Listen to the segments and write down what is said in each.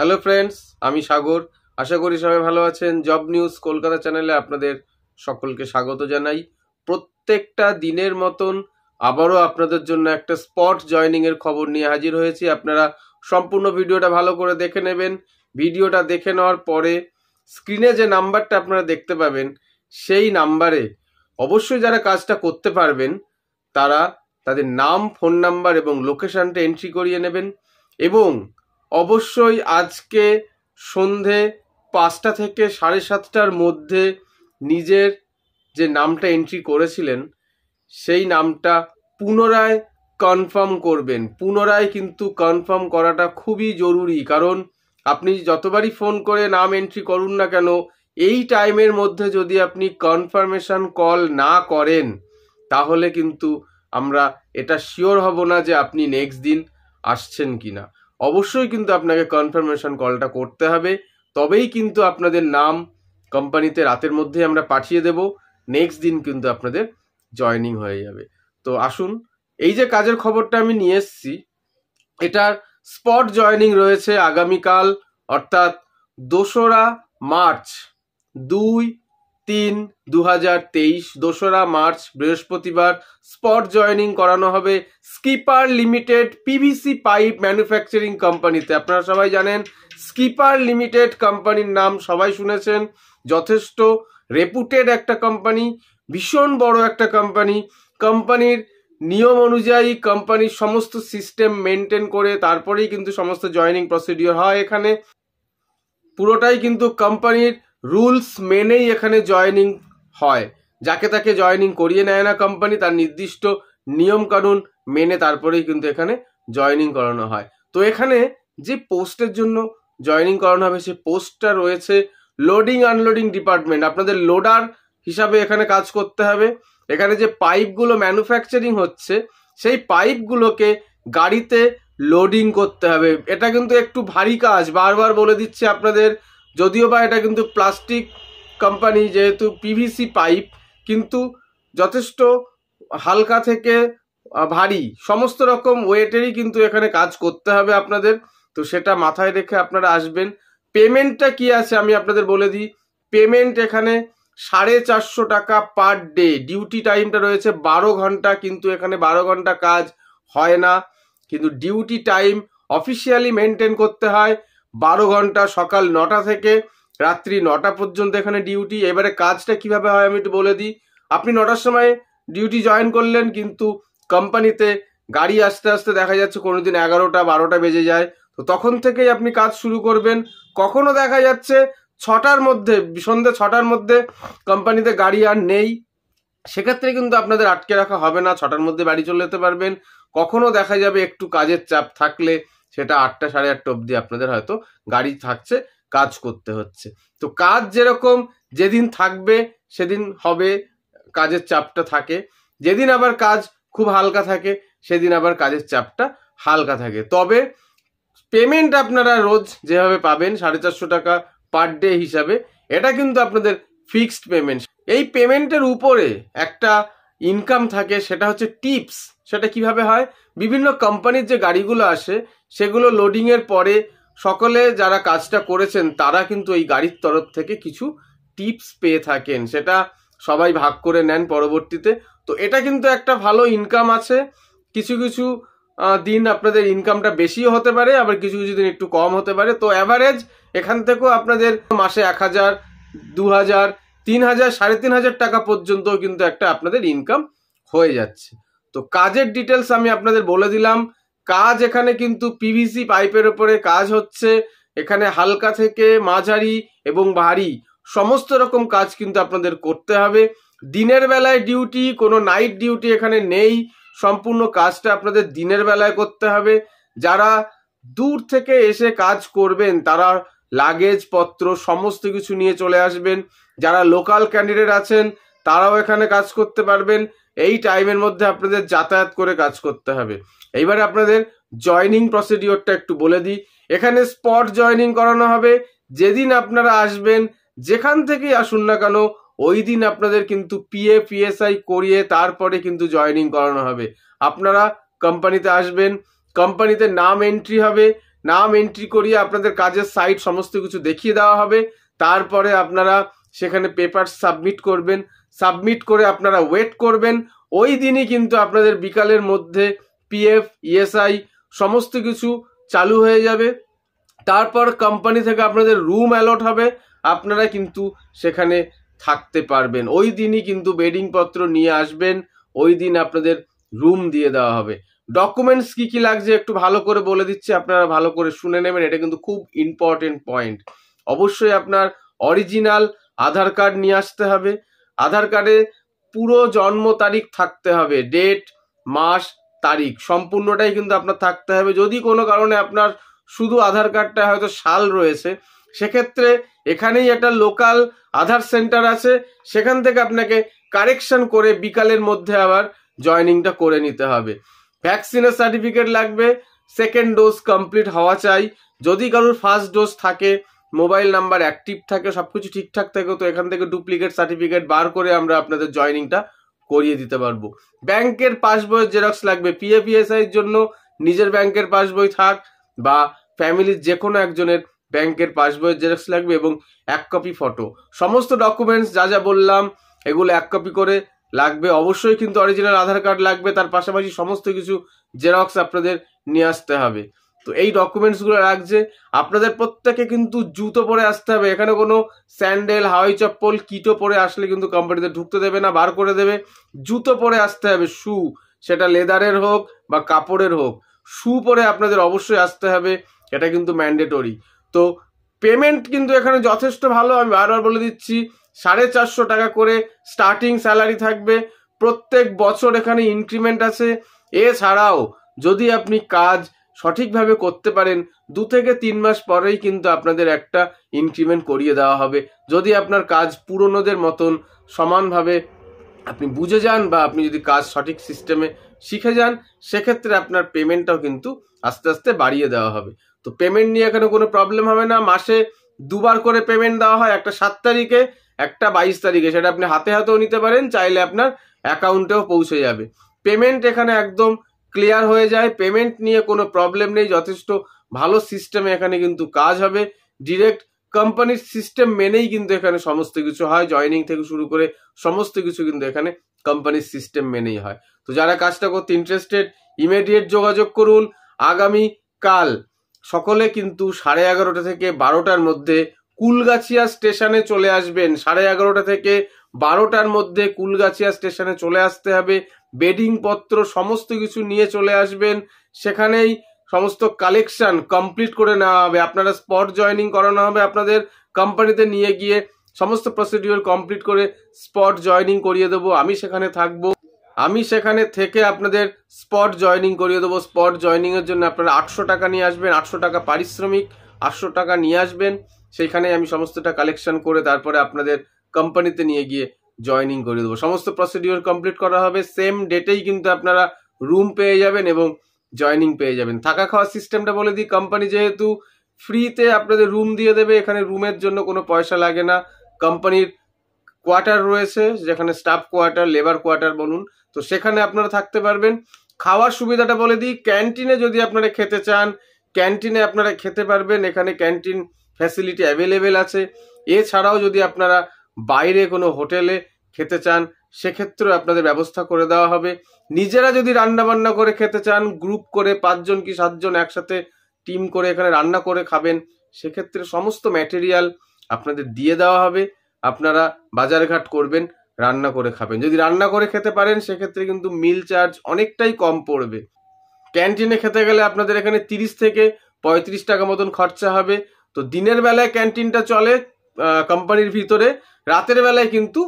hello friends আমি সাগর আশা করি সবাই ভালো আছেন জব নিউজ কলকাতা চ্যানেলে আপনাদের সকলকে স্বাগত জানাই প্রত্যেকটা দিনের মতন আবারও আপনাদের জন্য একটা স্পট জয়নিংয়ের খবর নিয়ে হাজির হয়েছি আপনারা সম্পূর্ণ ভিডিওটা ভালো করে দেখে নেবেন ভিডিওটা দেখে নেওয়ার পরে স্ক্রিনে যে নাম্বারটা আপনারা দেখতে পাবেন সেই নাম্বারে অবশ্যই যারা কাজটা করতে পারবেন তারা তাদের নাম ফোন নাম্বার এবং লোকেশানটা এন্ট্রি করিয়ে নেবেন এবং অবশ্যই আজকে সন্ধে পাঁচটা থেকে সাড়ে সাতটার মধ্যে নিজের যে নামটা এন্ট্রি করেছিলেন সেই নামটা পুনরায় কনফার্ম করবেন পুনরায় কিন্তু কনফার্ম করাটা খুবই জরুরি কারণ আপনি যতবারই ফোন করে নাম এন্ট্রি করুন না কেন এই টাইমের মধ্যে যদি আপনি কনফার্মেশন কল না করেন তাহলে কিন্তু আমরা এটা শিওর হব না যে আপনি নেক্সট দিন আসছেন কি না অবশ্যই কিন্তু আপনাকে কনফার্মেশন কলটা করতে হবে তবেই কিন্তু আপনাদের নাম কোম্পানিতে রাতের মধ্যেই আমরা পাঠিয়ে দেব নেক্সট দিন কিন্তু আপনাদের জয়নিং হয়ে যাবে তো আসুন এই যে কাজের খবরটা আমি নিয়ে এসছি এটার স্পট জয়নিং রয়েছে আগামীকাল অর্থাৎ দোসরা মার্চ দুই তিন দু হাজার তেইশ দোসরা মার্চ বৃহস্পতিবার স্পট জয়নিং করানো হবে Skipper limited PVC pipe manufacturing কোম্পানিতে আপনারা সবাই জানেন স্কিপার লিমিটেড কোম্পানির নাম সবাই শুনেছেন যথেষ্ট রেপুটেড একটা কোম্পানি ভীষণ বড় একটা কোম্পানি কোম্পানির নিয়ম অনুযায়ী কোম্পানির সমস্ত সিস্টেম মেনটেন করে তারপরেই কিন্তু সমস্ত জয়নিং প্রসিডিওর হয় এখানে পুরোটাই কিন্তু কোম্পানির রুলস মেনেই এখানে জয়নিং হয় যাকে তাকে জয়নিং করিয়ে নেয় না কোম্পানি তার নির্দিষ্ট নিয়মকানুন মেনে তারপরেই কিন্তু এখানে জয়নিং করানো হয় তো এখানে যে পোস্টের জন্য জয়নিং করানো হবে সে পোস্টটা রয়েছে লোডিং আনলোডিং ডিপার্টমেন্ট আপনাদের লোডার হিসাবে এখানে কাজ করতে হবে এখানে যে পাইপগুলো ম্যানুফ্যাকচারিং হচ্ছে সেই পাইপগুলোকে গাড়িতে লোডিং করতে হবে এটা কিন্তু একটু ভারী কাজ বারবার বলে দিচ্ছে আপনাদের যদিও বা এটা কিন্তু প্লাস্টিক কোম্পানি যেহেতু পিভিসি পাইপ কিন্তু যথেষ্ট হালকা থেকে ভারী সমস্ত রকম ওয়েটেরই কিন্তু এখানে কাজ করতে হবে আপনাদের তো সেটা মাথায় রেখে আপনারা আসবেন পেমেন্টটা কি আছে আমি আপনাদের বলে দিই পেমেন্ট এখানে সাড়ে চারশো টাকা পার ডে ডিউটি টাইমটা রয়েছে বারো ঘন্টা কিন্তু এখানে বারো ঘন্টা কাজ হয় না কিন্তু ডিউটি টাইম অফিসিয়ালি মেনটেন করতে হয় বারো ঘন্টা সকাল নটা থেকে রাত্রি নটা পর্যন্ত এখানে ডিউটি এবারে কাজটা কিভাবে হয় আমি একটু বলে দিই আপনি নটার সময় ডিউটি জয়েন করলেন কিন্তু কোম্পানিতে গাড়ি আস্তে আস্তে দেখা যাচ্ছে কোনোদিন এগারোটা বারোটা বেজে যায় তো তখন থেকেই আপনি কাজ শুরু করবেন কখনো দেখা যাচ্ছে ছটার মধ্যে সন্ধ্যে ছটার মধ্যে কোম্পানিতে গাড়ি আর নেই সেক্ষেত্রে কিন্তু আপনাদের আটকে রাখা হবে না ছটার মধ্যে বাড়ি চলে যেতে পারবেন কখনো দেখা যাবে একটু কাজের চাপ থাকলে সেটা আটটা সাড়ে আটটা অবধি আপনাদের হয়তো গাড়ি থাকছে কাজ করতে হচ্ছে তো কাজ যেরকম যেদিন থাকবে সেদিন হবে কাজের চাপটা থাকে যেদিন আবার কাজ খুব হালকা থাকে সেদিন আবার কাজের চাপটা হালকা থাকে তবে পেমেন্ট আপনারা রোজ যেভাবে পাবেন সাড়ে চারশো টাকা পার ডে হিসাবে এটা কিন্তু আপনাদের ফিক্সড পেমেন্ট এই পেমেন্টের উপরে একটা ইনকাম থাকে সেটা হচ্ছে টিপস সেটা কিভাবে হয় বিভিন্ন কোম্পানির যে গাড়িগুলো আসে সেগুলো লোডিংয়ের পরে সকলে যারা কাজটা করেছেন তারা কিন্তু এই গাড়ির তরফ থেকে কিছু টিপস পেয়ে থাকেন সেটা সবাই ভাগ করে নেন পরবর্তীতে তো এটা কিন্তু একটা ভালো ইনকাম আছে কিছু কিছু দিন আপনাদের ইনকামটা বেশিও হতে পারে আবার কিছু কিছু দিন একটু কম হতে পারে তো অ্যাভারেজ এখান থেকেও আপনাদের মাসে এক হাজার দু হাজার তিন হাজার সাড়ে তিন হাজার টাকা পর্যন্তও কিন্তু একটা আপনাদের ইনকাম হয়ে যাচ্ছে তো কাজের ডিটেলস আমি আপনাদের বলে দিলাম কাজ এখানে কিন্তু পিভিসি পাইপের ওপরে কাজ হচ্ছে এখানে হালকা থেকে মাঝারি এবং ভারী সমস্ত রকম কাজ কিন্তু আপনাদের করতে হবে দিনের বেলায় ডিউটি কোনো নাইট ডিউটি এখানে নেই সম্পূর্ণ কাজটা আপনাদের দিনের বেলায় করতে হবে যারা দূর থেকে এসে কাজ করবেন তারা লাগেজ পত্র সমস্ত কিছু নিয়ে চলে আসবেন যারা লোকাল ক্যান্ডিডেট আছেন তারাও এখানে কাজ করতে পারবেন এই টাইমের মধ্যে আপনাদের যাতায়াত করে কাজ করতে হবে এইবার আপনাদের জয়নিং প্রসিডিওরটা একটু বলে দিই এখানে স্পট জয়নিং করানো হবে যেদিন আপনারা আসবেন যেখান থেকেই আসুন না কেন ওই দিন আপনাদের কিন্তু পিএ পিএসআই করিয়ে তারপরে কিন্তু জয়নিং করানো হবে আপনারা কোম্পানিতে আসবেন কোম্পানিতে নাম এন্ট্রি হবে নাম এন্ট্রি করিয়ে আপনাদের কাজের সাইট সমস্ত কিছু দেখিয়ে দেওয়া হবে তারপরে আপনারা সেখানে পেপার সাবমিট করবেন সাবমিট করে আপনারা ওয়েট করবেন ওই দিনই কিন্তু আপনাদের বিকালের মধ্যে পিএফ ইএসআই e সমস্ত কিছু চালু হয়ে যাবে তারপর কোম্পানি থেকে আপনাদের রুম অ্যালট হবে আপনারা কিন্তু সেখানে থাকতে পারবেন ওই দিনই কিন্তু বেডিংপত্র নিয়ে আসবেন ওই দিন আপনাদের রুম দিয়ে দেওয়া হবে ডকুমেন্টস কি কি লাগছে একটু ভালো করে বলে দিচ্ছি আপনারা ভালো করে শুনে নেবেন এটা কিন্তু খুব ইম্পর্টেন্ট পয়েন্ট অবশ্যই আপনার অরিজিনাল আধার কার্ড নিয়ে আসতে হবে আধার কার্ডে পুরো জন্ম তারিখ থাকতে হবে ডেট মাস তারিখ সম্পূর্ণটাই কিন্তু আপনার থাকতে হবে যদি কোনো কারণে আপনার শুধু আধার কার্ডটা হয়তো সাল রয়েছে সেক্ষেত্রে এখানেই একটা লোকাল আধার সেন্টার আছে সেখান থেকে আপনাকে কারেকশন করে বিকালের মধ্যে আবার জয়নিংটা করে নিতে হবে ভ্যাকসিনের সার্টিফিকেট লাগবে সেকেন্ড ডোজ কমপ্লিট হওয়া চাই যদি কারোর ফার্স্ট ডোজ থাকে মোবাইল নাম্বার অ্যাক্টিভ থাকে সব কিছু ঠিকঠাক থাকে তো এখান থেকে ডুপ্লিকেট সার্টিফিকেট বার করে আমরা আপনাদের জয়নিংটা করিয়ে দিতে পারবো ব্যাংকের পাসবইয়ের জেরক্স লাগবে পিএফিএসআই এর জন্য নিজের ব্যাংকের পাসবই থাক বা ফ্যামিলির যে কোনো একজনের ব্যাংকের পাসবইয়ের জেরক্স লাগবে এবং এক কপি ফটো সমস্ত ডকুমেন্টস যা যা বললাম এগুলো এক কপি করে লাগবে অবশ্যই কিন্তু অরিজিনাল আধার কার্ড লাগবে তার পাশাপাশি সমস্ত কিছু জেরক্স আপনাদের নিয়ে আসতে হবে তো এই ডকুমেন্টসগুলো রাখছে আপনাদের প্রত্যেকে কিন্তু জুতো পরে আসতে হবে এখানে কোনো স্যান্ডেল হাওয়াই চপ্পল কিটো পরে আসলে কিন্তু কোম্পানিতে ঢুকতে দেবে না বার করে দেবে জুতো পরে আসতে হবে শু সেটা লেদারের হোক বা কাপড়ের হোক শু পরে আপনাদের অবশ্যই আসতে হবে এটা কিন্তু ম্যান্ডেটরি তো পেমেন্ট কিন্তু এখানে যথেষ্ট ভালো আমি বারবার বলে দিচ্ছি সাড়ে চারশো টাকা করে স্টার্টিং স্যালারি থাকবে প্রত্যেক বছর এখানে ইনক্রিমেন্ট আছে এছাড়াও যদি আপনি কাজ সঠিকভাবে করতে পারেন দু থেকে তিন মাস পরেই কিন্তু আপনাদের একটা ইনক্রিমেন্ট করিয়ে দেওয়া হবে যদি আপনার কাজ পুরনোদের মতন সমানভাবে আপনি বুঝে যান বা আপনি যদি কাজ সঠিক সিস্টেমে শিখে যান সেক্ষেত্রে আপনার পেমেন্টটাও কিন্তু আস্তে আস্তে বাড়িয়ে দেওয়া হবে তো পেমেন্ট নিয়ে এখানে কোনো প্রবলেম হবে না মাসে দুবার করে পেমেন্ট দেওয়া হয় একটা সাত তারিখে একটা বাইশ তারিখে সেটা আপনি হাতে হাতেও নিতে পারেন চাইলে আপনার অ্যাকাউন্টেও পৌঁছে যাবে পেমেন্ট এখানে একদম ক্লিয়ার হয়ে যায় পেমেন্ট নিয়ে কোনো প্রবলেম নেই যথেষ্ট ভালো সিস্টেমে এখানে কিন্তু কাজ হবে ডিরেক্ট কোম্পানির সিস্টেম মেনেই কিন্তু এখানে সমস্ত কিছু হয় জয়নিং থেকে শুরু করে সমস্ত কিছু কিন্তু এখানে কোম্পানির সিস্টেম মেনেই হয় তো যারা কাজটা করতে ইন্টারেস্টেড ইমিডিয়েট যোগাযোগ করুন আগামী কাল সকলে কিন্তু সাড়ে এগারোটা থেকে বারোটার মধ্যে কুলগাছিয়া স্টেশনে চলে আসবেন সাড়ে এগারোটা থেকে বারোটার মধ্যে কুলগাছিয়া স্টেশনে চলে আসতে হবে বেডিং পত্র সমস্ত কিছু নিয়ে চলে আসবেন সেখানেই সমস্ত কালেকশন কমপ্লিট করে নেওয়া হবে আপনারা স্পট জয়নিং করানো হবে আপনাদের কোম্পানিতে নিয়ে গিয়ে সমস্ত প্রসিডিওর কমপ্লিট করে স্পট জয়নিং করিয়ে দেবো আমি সেখানে থাকবো আমি সেখানে থেকে আপনাদের স্পট জয়নিং করিয়ে দেবো স্পট জয়নিংয়ের জন্য আপনারা আটশো টাকা নিয়ে আসবেন আটশো টাকা পারিশ্রমিক আটশো টাকা নিয়ে আসবেন সেইখানে আমি সমস্তটা কালেকশন করে তারপরে আপনাদের কোম্পানিতে নিয়ে গিয়ে জয়নিং করে দেবো সমস্ত প্রসিডিওর কমপ্লিট করা হবে সেম ডেটেই কিন্তু আপনারা রুম পেয়ে যাবেন এবং জয়নিং পেয়ে যাবেন থাকা খাওয়ার সিস্টেমটা বলে দিই কোম্পানি যেহেতু ফ্রিতে আপনাদের রুম দিয়ে দেবে এখানে রুমের জন্য কোনো পয়সা লাগে না কোম্পানির কোয়ার্টার রয়েছে যেখানে স্টাফ কোয়ার্টার লেবার কোয়ার্টার বলুন তো সেখানে আপনারা থাকতে পারবেন খাওয়ার সুবিধাটা বলে দিই ক্যান্টিনে যদি আপনারা খেতে চান ক্যান্টিনে আপনারা খেতে পারবেন এখানে ক্যান্টিন ফ্যাসিলিটি অ্যাভেলেবেল আছে এছাড়াও যদি আপনারা বাইরে কোনো হোটেলে খেতে চান সেক্ষেত্রেও আপনাদের ব্যবস্থা করে দেওয়া হবে নিজেরা যদি রান্না বান্না করে খেতে চান গ্রুপ করে পাঁচজন কি সাতজন একসাথে টিম করে এখানে রান্না করে খাবেন সেক্ষেত্রে সমস্ত ম্যাটেরিয়াল আপনাদের দিয়ে দেওয়া হবে আপনারা বাজারঘাট করবেন রান্না করে খাবেন যদি রান্না করে খেতে পারেন সেক্ষেত্রে কিন্তু মিল চার্জ অনেকটাই কম পড়বে ক্যান্টিনে খেতে গেলে আপনাদের এখানে তিরিশ থেকে পঁয়ত্রিশ টাকা মতন খরচা হবে তো দিনের বেলায় ক্যান্টিনটা চলে কোম্পানির ভিতরে রাতের বেলায় কিন্তু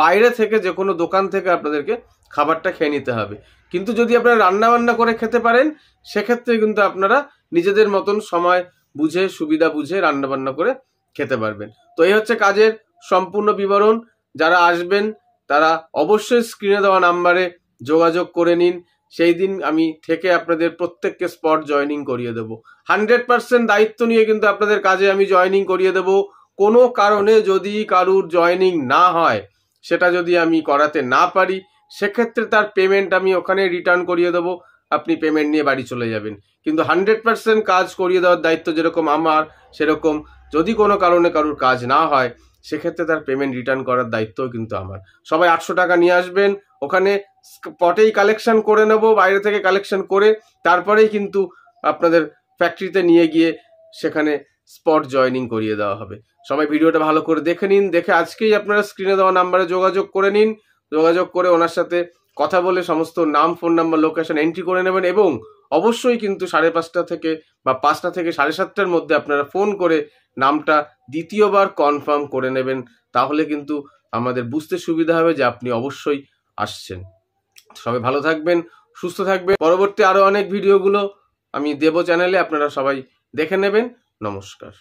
বাইরে থেকে যে কোনো দোকান থেকে আপনাদেরকে খাবারটা খেয়ে নিতে হবে কিন্তু যদি আপনারা রান্না বান্না করে খেতে পারেন সেক্ষেত্রে কিন্তু আপনারা নিজেদের মতন সময় বুঝে সুবিধা বুঝে রান্না বান্না করে খেতে পারবেন তো এই হচ্ছে কাজের সম্পূর্ণ বিবরণ যারা আসবেন তারা অবশ্যই স্ক্রিনে দেওয়া নাম্বারে যোগাযোগ করে নিন সেই দিন আমি থেকে আপনাদের প্রত্যেককে স্পট জয়নিং করিয়ে দেবো হান্ড্রেড পার্সেন্ট দায়িত্ব নিয়ে কিন্তু আপনাদের কাজে আমি জয়নিং করিয়ে দেবো কোনো কারণে যদি কারুর জয়নিং না হয় সেটা যদি আমি করাতে না পারি সেক্ষেত্রে তার পেমেন্ট আমি ওখানে রিটার্ন করিয়ে দেবো আপনি পেমেন্ট নিয়ে বাড়ি চলে যাবেন কিন্তু হান্ড্রেড পার্সেন্ট কাজ করিয়ে দেওয়ার দায়িত্ব যেরকম আমার সেরকম যদি কোনো কারণে কারুর কাজ না হয় সেক্ষেত্রে তার পেমেন্ট রিটার্ন করার দায়িত্বও কিন্তু আমার সবাই আটশো টাকা নিয়ে আসবেন ওখানে পটেই কালেকশন করে নেব বাইরে থেকে কালেকশন করে তারপরেই কিন্তু আপনাদের ফ্যাক্টরিতে নিয়ে গিয়ে সেখানে স্পট জয়নিং করিয়ে দেওয়া হবে সবাই ভিডিওটা ভালো করে দেখে নিন দেখে আজকেই আপনারা স্ক্রিনে দেওয়া নাম্বারে যোগাযোগ করে নিন যোগাযোগ করে ওনার সাথে কথা বলে সমস্ত নাম ফোন নাম্বার লোকেশন এন্ট্রি করে নেবেন এবং অবশ্যই কিন্তু সাড়ে পাঁচটা থেকে বা পাঁচটা থেকে সাড়ে সাতটার মধ্যে আপনারা ফোন করে নামটা দ্বিতীয়বার কনফার্ম করে নেবেন তাহলে কিন্তু আমাদের বুঝতে সুবিধা হবে যে আপনি অবশ্যই আসছেন সবাই ভালো থাকবেন সুস্থ থাকবেন পরবর্তী আরও অনেক ভিডিওগুলো আমি দেব চ্যানেলে আপনারা সবাই দেখে নেবেন No,